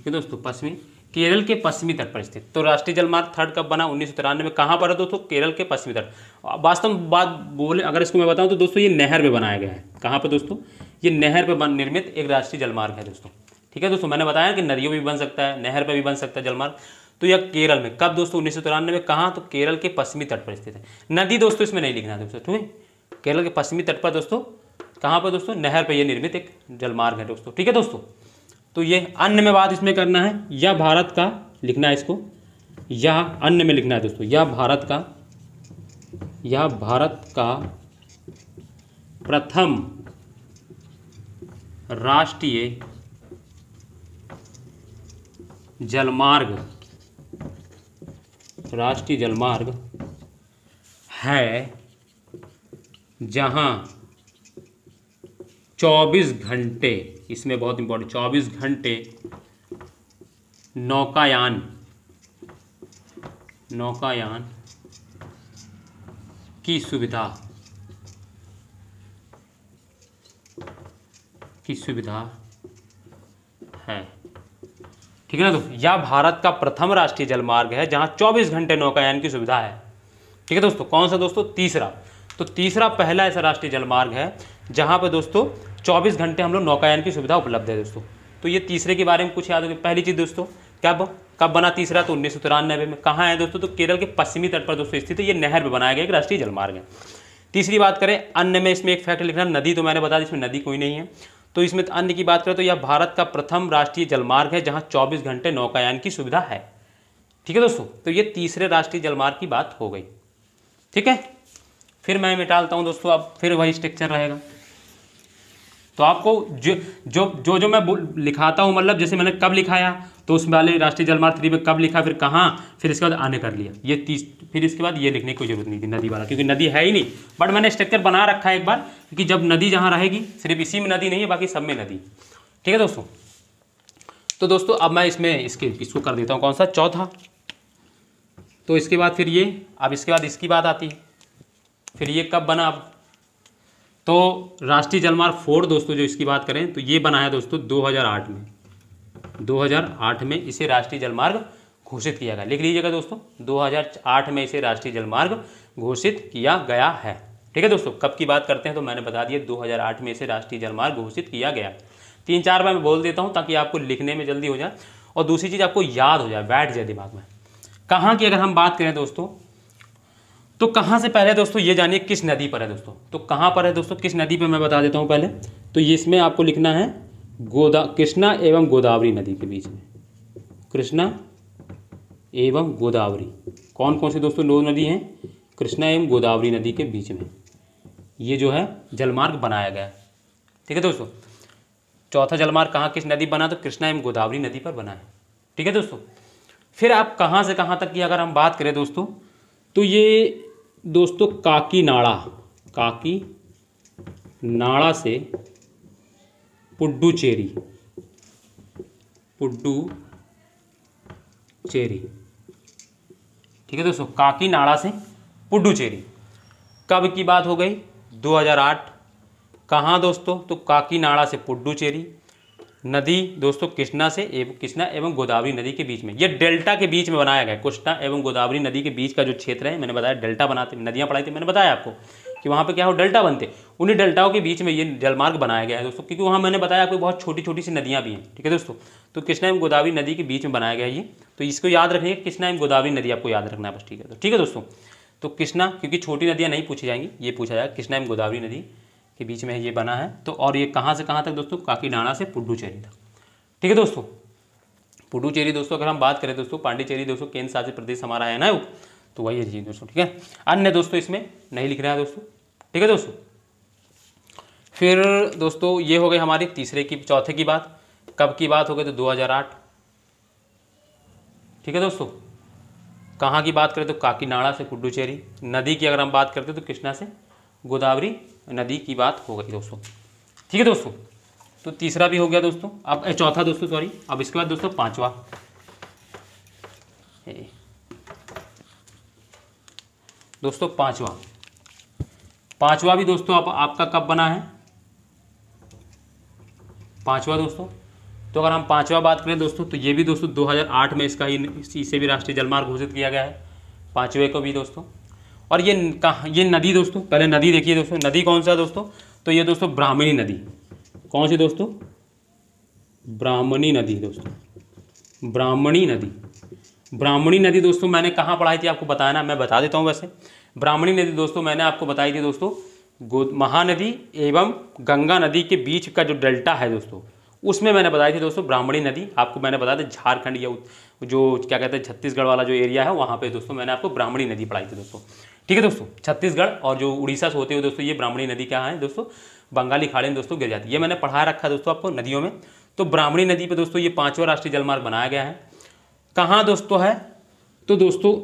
ठीक है दोस्तों पश्चिमी केरल के पश्चिमी तट पर स्थित तो राष्ट्रीय जलमार्ग थर्ड कब बना उन्नीस में कहाँ पर है दोस्तों केरल के पश्चिमी तट वास्तव में बात बोले अगर इसको मैं बताऊँ तो दोस्तों ये नहर में बनाया गया है कहाँ पर दोस्तों ये नहर पर निर्मित एक राष्ट्रीय जलमार्ग है दोस्तों ठीक है दोस्तों मैंने बताया कि नदियों भी बन सकता है नहर पर भी बन सकता है जलमार्ग तो यह केरल में कब दोस्तों उन्नीस में कहाँ तो केरल के पश्चिमी तट पर स्थित है नदी दोस्तों इसमें नहीं लिखना दोस्तों ठीक है केरल के पश्चिमी तट पर दोस्तों कहाँ पर दोस्तों नहर पर यह निर्मित एक जलमार्ग है दोस्तों ठीक है दोस्तों तो ये अन्य में बात इसमें करना है यह भारत का लिखना है इसको यह अन्य में लिखना है दोस्तों यह भारत का यह भारत का प्रथम राष्ट्रीय जलमार्ग राष्ट्रीय जलमार्ग है जहां 24 घंटे इसमें बहुत इंपॉर्टेंट 24 घंटे नौकायान नौकायान की सुविधा की सुविधा है ठीक है ना दोस्तों यह भारत का प्रथम राष्ट्रीय जलमार्ग है जहां 24 घंटे नौकायान की सुविधा है ठीक है दोस्तों कौन सा दोस्तों तीसरा तो तीसरा पहला ऐसा राष्ट्रीय जलमार्ग है जहां पर दोस्तों 24 घंटे हम लोग नौकायन की सुविधा उपलब्ध है दोस्तों तो ये तीसरे के बारे में कुछ याद होगी पहली चीज़ दोस्तों कब कब बना तीसरा तो उन्नीस में कहाँ है दोस्तों तो केरल के पश्चिमी तट पर दोस्तों स्थित है ये नहर पर बनाया गया एक राष्ट्रीय जलमार्ग है तीसरी बात करें अन्य में इसमें एक फैक्ट लिखना नदी तो मैंने बताया इसमें नदी कोई नहीं है तो इसमें अन्य की बात करें तो यह भारत का प्रथम राष्ट्रीय जलमार्ग है जहाँ चौबीस घंटे नौकायान की सुविधा है ठीक है दोस्तों तो ये तीसरे राष्ट्रीय जलमार्ग की बात हो गई ठीक है फिर मैं मिटालता हूँ दोस्तों अब फिर वही स्ट्रक्चर रहेगा तो आपको जो जो जो जो मैं लिखाता हूँ मतलब जैसे मैंने कब लिखाया तो उसमें वाले राष्ट्रीय जलमार्ग थ्री में कब लिखा फिर कहाँ फिर इसके बाद आने कर लिया ये तीस फिर इसके बाद ये लिखने की कोई जरूरत नहीं थी नदी वाला क्योंकि नदी है ही नहीं बट मैंने स्ट्रक्चर बना रखा है एक बार क्योंकि जब नदी जहाँ रहेगी सिर्फ इसी में नदी नहीं है बाकी सब में नदी ठीक है दोस्तों तो दोस्तों अब मैं इसमें इसके इसको कर देता हूँ कौन सा चौथा तो इसके बाद फिर ये अब इसके बाद इसकी बात आती है फिर ये कब बना अब तो राष्ट्रीय जलमार्ग फोर दोस्तों जो इसकी बात करें तो ये बनाया दोस्तों 2008 में 2008 में इसे राष्ट्रीय जलमार्ग घोषित किया गया लिख लीजिएगा दोस्तों 2008 में इसे राष्ट्रीय जलमार्ग घोषित किया गया है ठीक है दोस्तों कब की बात करते हैं तो मैंने बता दिया 2008 में इसे राष्ट्रीय जलमार्ग घोषित किया गया तीन चार बार मैं बोल देता हूँ ताकि आपको लिखने में जल्दी हो जाए और दूसरी चीज़ आपको याद हो जाए बैठ जाए दिमाग में कहाँ की अगर हम बात करें दोस्तों तो कहाँ से पहले दोस्तों ये जानिए किस नदी पर है दोस्तों तो कहाँ पर है दोस्तों किस नदी पर मैं बता देता हूँ पहले तो ये इसमें आपको लिखना है गोदा कृष्णा एवं गोदावरी नदी के बीच में कृष्णा एवं गोदावरी कौन कौन सी दोस्तों दो नदी हैं कृष्णा एवं गोदावरी नदी के बीच में ये जो है जलमार्ग बनाया गया है ठीक है दोस्तों चौथा जलमार्ग कहाँ किस नदी बना तो कृष्णा एवं गोदावरी नदी पर बना है ठीक है दोस्तों फिर आप कहाँ से कहाँ तक की अगर हम बात करें दोस्तों तो ये दोस्तों काकीनाड़ा काकी नाड़ा से पुडुचेरी पुडुचेरी ठीक है दोस्तों काकीनाड़ा से पुडुचेरी कब की बात हो गई 2008 कहाँ दोस्तों तो काकीनाड़ा से पुडुचेरी नदी दोस्तों कृष्णा से एव, कृष्णा एवं गोदावरी नदी के बीच में ये डेल्टा के बीच में बनाया गया कृष्णा एवं गोदावरी नदी के बीच का जो क्षेत्र है मैंने बताया डेल्टा बनाते नदियाँ पढ़ाई थी मैंने बताया आपको कि वहाँ पे क्या हो डेल्टा बनते उन्हीं डेल्टाओं के बीच में ये जलमार्ग बनाया गया है दोस्तों क्योंकि वहाँ मैंने बताया आपको बहुत छोटी छोटी सी नदियाँ भी हैं ठीक है दोस्तों तो कृष्णा एवं गोदावरी नदी के बीच में बनाया गया ये तो इसको याद रखेंगे कृष्णा एवं गोदावरी नदी आपको याद रखना है बस ठीक है तो ठीक है दोस्तों तो कृष्णा क्योंकि छोटी नदियाँ नहीं पूछी जाएंगी ये पूछा जाएगा कृष्णा एवं गोदावरी नदी के बीच में ये बना है तो और ये कहाँ से कहाँ तक दोस्तों काकीनाडा से पुडुचेरी तक ठीक है दोस्तों पुडुचेरी दोस्तों अगर हम बात करें दोस्तों पांडिचेरी दोस्तों केंद्र शासित प्रदेश हमारा है ना तो वही है दोस्तों ठीक है अन्य दोस्तों इसमें नहीं लिख रहा है दोस्तों ठीक है दोस्तों फिर दोस्तों ये हो गई हमारी तीसरे की चौथे की बात कब की बात हो गई तो 2008 ठीक है दोस्तों कहाँ की बात करें तो काकीनाड़ा से पुडुचेरी नदी की अगर हम बात करते हैं तो कृष्णा से गोदावरी नदी की बात हो गई दोस्तों ठीक है दोस्तों तो तीसरा भी हो गया दोस्तों अब चौथा दोस्तों सॉरी अब इसके बाद दोस्तों पांचवा दोस्तों पांचवा पांचवा भी दोस्तों आप, आपका कब बना है पांचवा दोस्तों तो अगर हम पांचवा बात करें दोस्तों तो ये भी दोस्तों 2008 में इसका ही इसे भी राष्ट्रीय जलमार्ग घोषित किया गया है पांचवे को भी दोस्तों और ये कहा ये नदी दोस्तों पहले नदी देखिए दोस्तों नदी कौन सा है दोस्तों तो ये दोस्तों ब्राह्मणी नदी कौन सी दोस्तों ब्राह्मणी नदी दोस्तों ब्राह्मणी नदी ब्राह्मणी नदी दोस्तों मैंने कहाँ पढ़ाई थी आपको बताना मैं बता देता हूँ वैसे ब्राह्मणी नदी दोस्तों मैंने आपको बताई थी दोस्तों महानदी एवं गंगा नदी के बीच का जो डेल्टा है दोस्तों उसमें मैंने बताई थी दोस्तों ब्राह्मणी नदी आपको मैंने बताया था झारखंड या जो क्या कहते हैं छत्तीसगढ़ वाला जो एरिया है वहाँ पे दोस्तों मैंने आपको ब्राह्मणी नदी पढ़ाई थी दोस्तों ठीक है दोस्तों छत्तीसगढ़ और जो उड़ीसा से होते हुए दोस्तों ये ब्राह्मणी नदी क्या है दोस्तों बंगाली खाड़ी में दोस्तों गिर जाती है ये मैंने पढ़ा रखा दोस्तों आपको नदियों में तो ब्राह्मणी नदी पर दोस्तों ये पांचवा राष्ट्रीय जलमार्ग बनाया गया है कहाँ दोस्तों है तो दोस्तों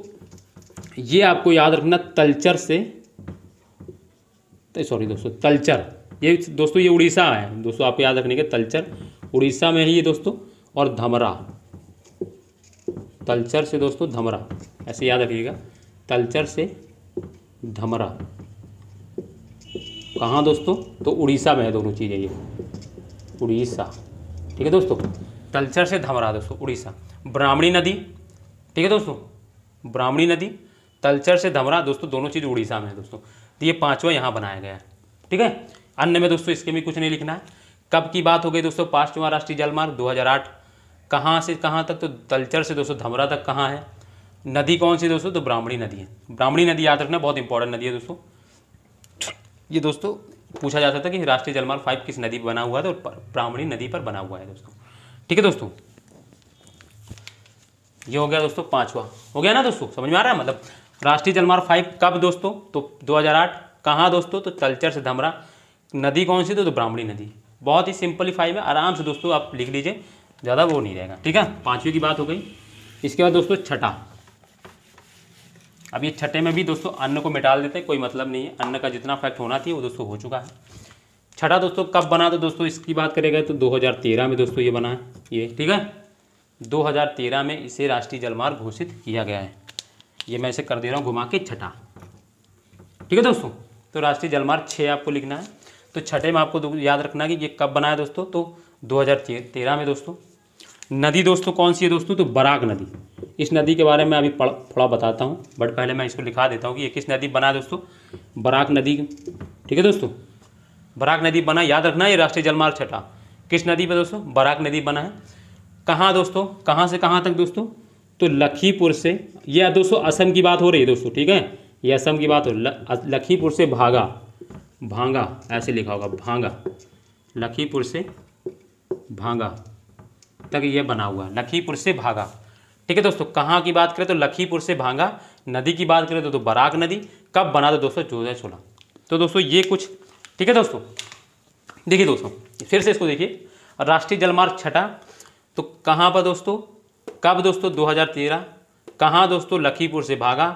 ये आपको याद रखना तलचर से सॉरी दोस्तों तलचर ये दोस्तों ये उड़ीसा है दोस्तों आपको याद रखने के तलचर उड़ीसा में ही ये दोस्तों और धमरा तलचर से दोस्तों धमरा ऐसे याद रखिएगा तलचर से धमरा कहाँ दोस्तों तो उड़ीसा में है दोनों चीज़ें ये उड़ीसा ठीक है दोस्तों तलचर से धमरा दोस्तों उड़ीसा ब्राह्मणी नदी ठीक है दोस्तों ब्राह्मणी नदी तलचर से धमरा दोस्तों दोनों चीज़ उड़ीसा में है दोस्तों तो ये पाँचवा यहाँ बनाया गया है ठीक है अन्य में दोस्तों इसके भी कुछ नहीं लिखना है कब की बात हो गई दोस्तों पाँचवा राष्ट्रीय जलमार्ग आठ कहाँ से कहाँ तक तो तलचर से दोस्तों धमरा तक कहाँ है नदी कौन सी दोस्तों तो ब्राह्मणी नदी है ब्राह्मणी नदी याद रखना बहुत इंपॉर्टेंट नदी है दोस्तों ये दोस्तों पूछा जाता था कि राष्ट्रीय जलमार्ग फाइव किस नदी पर बना हुआ है तो ब्राह्मणी नदी पर बना हुआ है दोस्तों ठीक है दोस्तों ये हो गया दोस्तों पांचवा हो गया ना दोस्तों समझ में आ रहा है मतलब राष्ट्रीय जलमार्ग फाइव कब दोस्तों तो 2008 कहाँ दोस्तों तो तलचर से धमरा नदी कौन सी तो, तो ब्राह्मणी नदी बहुत ही फाइव है आराम से दोस्तों आप लिख लीजिए ज़्यादा वो नहीं रहेगा ठीक है पांचवी की बात हो गई इसके बाद दोस्तों छठा अब ये छठे में भी दोस्तों अन्न को मिटाल देते हैं कोई मतलब नहीं है अन्न का जितना फैक्ट होना थी वो दोस्तों हो चुका है छठा दोस्तों कब बना तो दोस्तों इसकी बात करेगा तो 2013 में दोस्तों ये बना है ये ठीक है 2013 में इसे राष्ट्रीय जलमार्ग घोषित किया गया है ये मैं इसे कर दे रहा हूँ घुमा के छठा ठीक है दोस्तों तो राष्ट्रीय जलमार्ग छः आपको लिखना है तो छठे में आपको याद रखना कि ये कब बना है दोस्तों तो दो में दोस्तों नदी दोस्तों कौन सी है दोस्तों तो बराक नदी इस नदी के बारे में अभी थोड़ा बताता हूँ बट पहले मैं इसको लिखा देता हूँ कि ये किस नदी बना दोस्तों बराक नदी ठीक है दोस्तों बराक नदी बना याद रखना ये राष्ट्रीय जलमार्ग छठा किस नदी पर दोस्तों बराक नदी बना है कहाँ दोस्तों कहाँ से कहाँ तक दोस्तों तो लखीपुर से यह दोस्तों असम की बात हो रही है दोस्तों ठीक है ये असम की बात हो लखीपुर से भागा भांगा ऐसे लिखा होगा भांगा लखीपुर से भांगा तक ये बना हुआ है लखीपुर से भागा ठीक है दोस्तों कहाँ की बात करें तो लखीपुर से भांगा नदी की बात करें तो, तो बराक नदी कब बना था दोस्तों चौदह सोलह तो दोस्तों ये कुछ ठीक है दोस्तों देखिए दोस्तों फिर से इसको देखिए राष्ट्रीय जलमार्ग छठा तो कहाँ पर दोस्तों कब दोस्तों 2013 कहाँ दोस्तों लखीपुर से भागा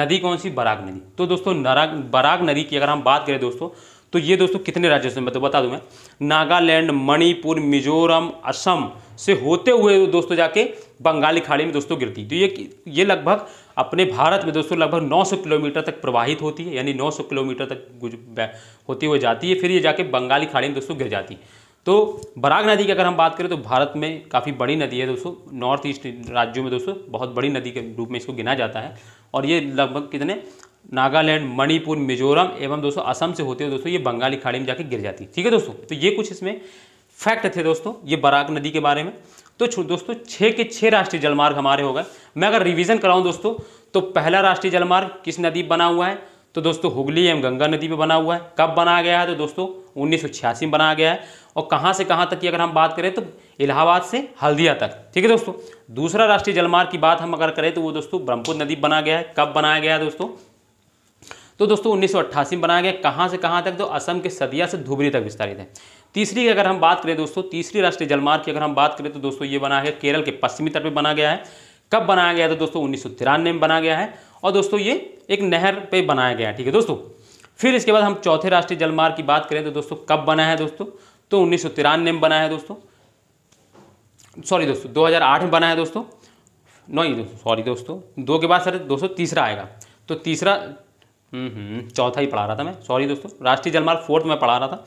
नदी कौन सी बराग नदी तो दोस्तों नराग बराग नदी की अगर हम बात करें दोस्तों तो ये दोस्तों कितने राज्यों से मतलब बता दूं मैं नागालैंड मणिपुर मिजोरम असम से होते हुए दोस्तों जाके बंगाली खाड़ी में दोस्तों गिरती तो ये ये लगभग अपने भारत में दोस्तों लगभग 900 किलोमीटर तक प्रवाहित होती है यानी 900 किलोमीटर तक होती हुए जाती है फिर ये जाके बंगाली खाड़ी में दोस्तों गिर जाती है तो बराग नदी की अगर हम बात करें तो भारत में काफ़ी बड़ी नदी है दोस्तों नॉर्थ ईस्ट राज्यों में दोस्तों बहुत बड़ी नदी के रूप में इसको गिना जाता है और ये लगभग कितने नागालैंड मणिपुर मिजोरम एवं दोस्तों असम से होते हुए दोस्तों ये बंगाली खाड़ी में जाके गिर जाती है ठीक है दोस्तों तो ये कुछ इसमें फैक्ट थे दोस्तों ये बराक नदी के बारे में तो दोस्तों छः के छः राष्ट्रीय जलमार्ग हमारे हो गए मैं अगर रिविजन कराऊँ दोस्तों तो पहला राष्ट्रीय जलमार्ग किस नदी बना हुआ है तो दोस्तों हुगली एवं गंगा नदी पर बना हुआ है कब बनाया गया है तो दोस्तों उन्नीस में बनाया गया है और कहाँ से कहाँ तक की अगर हम बात करें तो इलाहाबाद से हल्दिया तक ठीक है दोस्तों दूसरा राष्ट्रीय जलमार्ग की बात हम अगर करें तो वो दोस्तों ब्रह्मपुत्र नदी बना गया है कब बनाया गया है दोस्तों तो दोस्तों उन्नीस में बनाया गया कहाँ से कहाँ तक तो असम के सदिया से धुबरी तक विस्तारित है तीसरी की अगर हम बात करें दोस्तों तीसरी राष्ट्रीय जलमार्ग की अगर हम बात करें तो दोस्तों ये बना गया केरल के पश्चिमी तट पर बना गया है कब बनाया गया तो दोस्तों उन्नीस में बना गया है और दोस्तों ये एक नहर पर बनाया गया है ठीक है दोस्तों फिर इसके बाद हम चौथे राष्ट्रीय जलमार्ग की बात करें तो दोस्तों कब बना है दोस्तों तो उन्नीस में बना है दोस्तों सॉरी दोस्तों 2008 में बना है दोस्तों नहीं दोस्तों सॉरी दोस्तों दो के बाद सर दोस्तों तीसरा आएगा तो तीसरा हम्म, चौथा ही पढ़ा रहा था मैं सॉरी दोस्तों राष्ट्रीय जलमार्ग फोर्थ में पढ़ा रहा था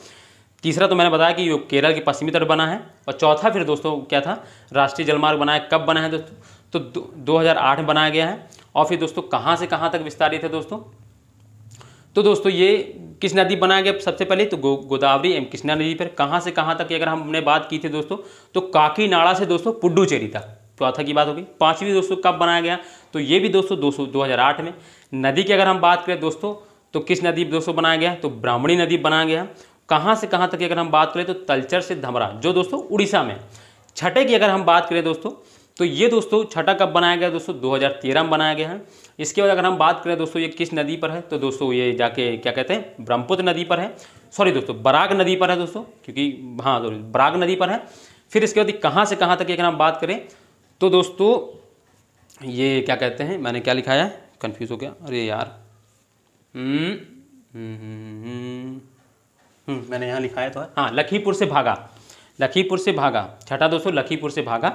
तीसरा तो मैंने बताया कि ये केरल के पश्चिमी तट बना है और चौथा फिर दोस्तों क्या था राष्ट्रीय जलमार्ग बना है कब बना है दोस्तों तो दो में बनाया गया है और फिर दोस्तों कहाँ से कहाँ तक विस्तारित है दोस्तों तो दोस्तों ये किस नदी बनाया गया सबसे पहले तो गो, गोदावरी एवं कृष्णा नदी पर कहाँ से कहाँ तक अगर हमने बात की थी दोस्तों तो काकीनाड़ा से दोस्तों पुडुचेरी तक चौथा की बात होगी पांचवी दोस्तों कब बनाया गया तो ये भी दोस्तों दो सौ में नदी की अगर हम बात करें दोस्तों तो किस नदी दोस्तों बनाया गया तो ब्राह्मणी नदी बनाया गया कहाँ से कहाँ तक की अगर हम बात करें तो तलचर से धमरा जो दोस्तों उड़ीसा में छठे की अगर हम बात करें दोस्तों तो ये दोस्तों छठा कब बनाया गया दोस्तों 2013 में बनाया गया है इसके बाद अगर हम बात करें दोस्तों ये किस नदी पर है तो दोस्तों ये जाके क्या कहते हैं ब्रह्मपुत्र नदी पर है सॉरी दोस्तों बराग नदी पर है दोस्तों क्योंकि हाँ बराग नदी पर है फिर इसके बाद कहाँ से कहाँ तक अगर हम बात करें तो दोस्तों ये क्या कहते हैं मैंने क्या लिखाया है कंफ्यूज हो गया अरे यार हम्म। हम्म, हम्म, मैंने यहाँ लिखा है तो हाँ लखीपुर से भागा लखीपुर से भागा छठा दोस्तों लखीपुर से भागा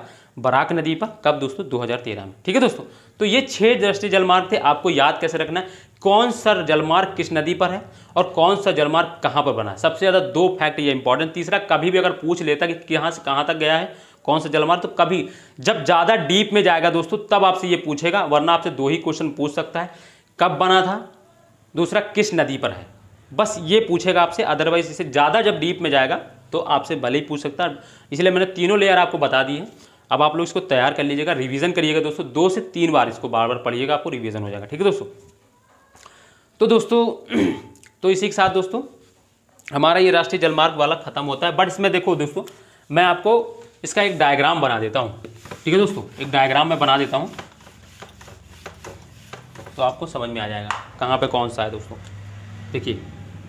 बराक नदी पर कब दोस्तों 2013 में ठीक है दोस्तों तो ये छह दृष्टि जलमार्ग थे आपको याद कैसे रखना है कौन सा जलमार्ग किस नदी पर है और कौन सा जलमार्ग कहाँ पर बना है सबसे ज़्यादा दो फैक्ट ये इंपॉर्टेंट तीसरा कभी भी अगर पूछ लेता कि कहाँ से कहाँ तक गया है कौन सा जलमार्ग तो कभी जब ज़्यादा डीप में जाएगा दोस्तों तब आपसे ये पूछेगा वरना आपसे दो ही क्वेश्चन पूछ सकता है कब बना था दूसरा किस नदी पर है बस ये पूछेगा आपसे अदरवाइज इसे ज़्यादा जब डीप में जाएगा तो आपसे भले ही पूछ सकता है इसलिए मैंने तीनों लेयर आपको बता दी है अब आप लोग इसको तैयार कर लीजिएगा रिवीजन करिएगा दोस्तों दो से तीन बार इसको बार बार पढ़िएगा आपको रिवीजन हो जाएगा ठीक है दोस्तों तो दोस्तों तो इसी के साथ दोस्तों हमारा ये राष्ट्रीय जलमार्ग वाला खत्म होता है बट इसमें देखो दोस्तों मैं आपको इसका एक डायग्राम बना देता हूँ ठीक है दोस्तों एक डायग्राम मैं बना देता हूँ तो आपको समझ में आ जाएगा कहाँ पे कौन सा है दोस्तों देखिए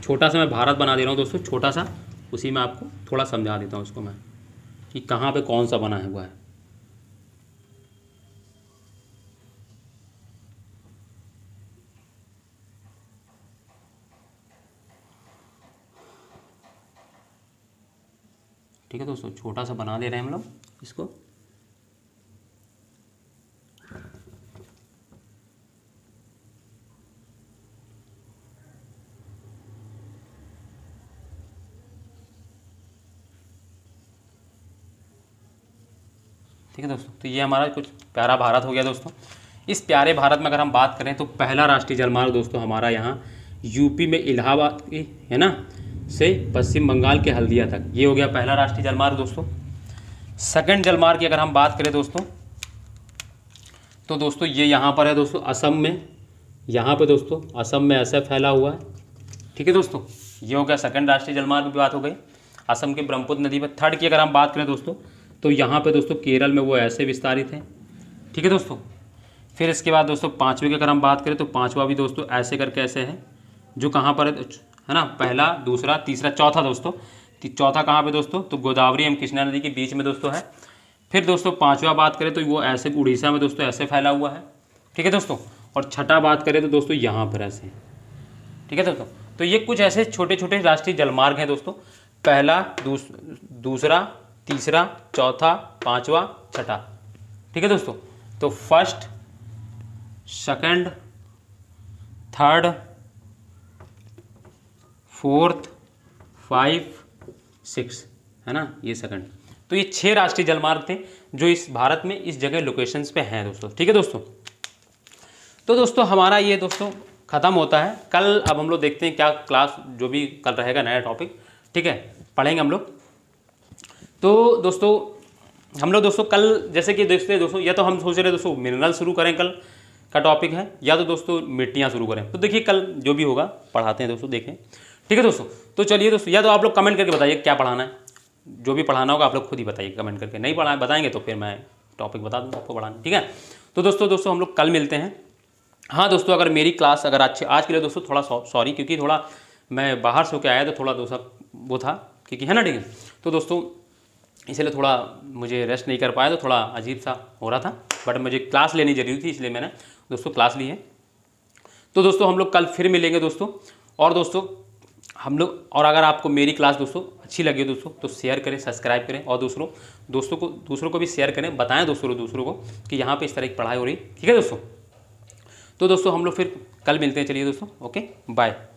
छोटा सा मैं भारत बना दे रहा हूँ दोस्तों छोटा सा उसी में आपको थोड़ा समझा देता हूँ उसको मैं कि कहाँ पे कौन सा बना हुआ है ठीक है दोस्तों छोटा सा बना दे रहे हैं हम लोग इसको ठीक है दोस्तों तो ये हमारा कुछ प्यारा भारत हो गया दोस्तों इस प्यारे भारत में अगर हम बात करें तो पहला राष्ट्रीय जलमार्ग दोस्तों हमारा यहाँ यूपी में इलाहाबाद की है ना से पश्चिम बंगाल के हल्दिया तक ये हो गया पहला राष्ट्रीय जलमार्ग दोस्तों सेकंड जलमार्ग की अगर हम बात करें दोस्तों तो दोस्तों ये यहाँ पर है दोस्तों असम में यहाँ पे दोस्तों असम में ऐसा फैला हुआ है ठीक है दोस्तों ये हो गया सेकंड राष्ट्रीय जलमार्ग की बात हो गई असम के ब्रह्मपुत्र नदी पर थर्ड की अगर हम बात करें दोस्तों तो यहाँ पर दोस्तों केरल में वो ऐसे विस्तारित हैं ठीक है दोस्तों फिर इसके बाद दोस्तों पाँचवें की अगर हम बात करें तो पाँचवा भी दोस्तों ऐसे करके ऐसे हैं जो कहाँ पर है तो है ना पहला दूसरा तीसरा चौथा दोस्तों चौथा कहाँ पे दोस्तों तो गोदावरी एवं कृष्णा नदी के बीच में दोस्तों है फिर दोस्तों पांचवा बात करें तो वो ऐसे उड़ीसा में दोस्तों ऐसे फैला हुआ है ठीक है दोस्तों और छठा बात करें तो दोस्तों यहाँ पर ऐसे ठीक है दोस्तों तो ये कुछ ऐसे छोटे छोटे राष्ट्रीय जलमार्ग हैं दोस्तों पहला दूस, दूसरा तीसरा चौथा पांचवा छठा ठीक है दोस्तों तो first second third fourth five six है ना ये सेकंड तो ये छह राष्ट्रीय जलमार्ग थे जो इस भारत में इस जगह लोकेशंस पे हैं दोस्तों ठीक है दोस्तों तो दोस्तों हमारा ये दोस्तों ख़त्म होता है कल अब हम लोग देखते हैं क्या क्लास जो भी कल रहेगा नया टॉपिक ठीक है पढ़ेंगे हम लोग तो दोस्तों हम लोग दोस्तों कल जैसे कि देखते हैं दोस्तों या तो हम सोच रहे दोस्तों मिनरल शुरू करें कल का टॉपिक है या तो दोस्तों मिट्टियाँ शुरू करें तो देखिए कल जो भी होगा पढ़ाते हैं दोस्तों देखें ठीक है दोस्तों तो चलिए दोस्तों या तो आप लोग कमेंट करके बताइए क्या पढ़ाना है जो भी पढ़ाना होगा आप लोग खुद ही बताइए कमेंट करके नहीं पढ़ा बताएंगे तो फिर मैं टॉपिक बता दूँगा आपको पढ़ाना ठीक है तो दोस्तों दोस्तों हम लोग कल मिलते हैं हाँ दोस्तों अगर मेरी क्लास अगर अच्छे आज के लिए दोस्तों थोड़ा सॉरी क्योंकि थोड़ा मैं बाहर से होकर आया तो थोड़ा दोस्तों वो था क्योंकि है ना ठीक है तो दोस्तों इसलिए थोड़ा मुझे रेस्ट नहीं कर पाया तो थोड़ा अजीब सा हो रहा था बट मुझे क्लास लेनी जरूरी थी इसलिए मैंने दोस्तों क्लास ली है तो दोस्तों हम लोग कल फिर मिलेंगे दोस्तों और दोस्तों हम लोग और अगर आपको मेरी क्लास दोस्तों अच्छी लगी हो दोस्तों तो शेयर करें सब्सक्राइब करें और दूसरों दोस्तों को दूसरों को भी शेयर करें बताएं दोस्तों दूसरों को कि यहाँ पे इस तरह की पढ़ाई हो रही ठीक है दोस्तों तो दोस्तों हम लोग फिर कल मिलते हैं चलिए दोस्तों ओके बाय